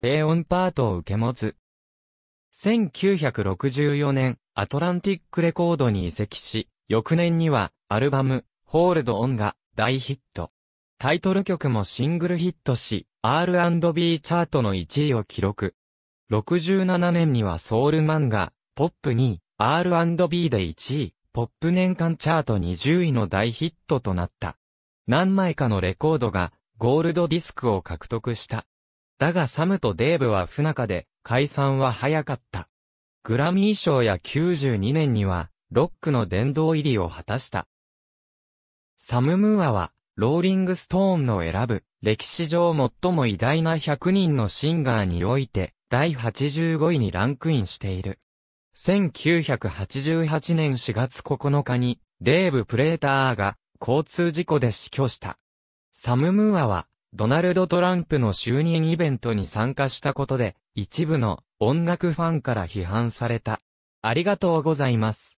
米音パートを受け持つ。1964年、アトランティックレコードに移籍し、翌年には、アルバム、ホールドオンが大ヒット。タイトル曲もシングルヒットし、R&B チャートの1位を記録。67年にはソウル漫画、ポップ2位、R&B で1位、ポップ年間チャート20位の大ヒットとなった。何枚かのレコードが、ゴールドディスクを獲得した。だがサムとデーブは不仲で、解散は早かった。グラミー賞や92年には、ロックの殿堂入りを果たした。サム・ムーアは、ローリング・ストーンの選ぶ、歴史上最も偉大な100人のシンガーにおいて、第85位にランクインしている。1988年4月9日に、デーブ・プレーターが、交通事故で死去した。サム・ムーアは、ドナルド・トランプの就任イベントに参加したことで、一部の音楽ファンから批判された。ありがとうございます。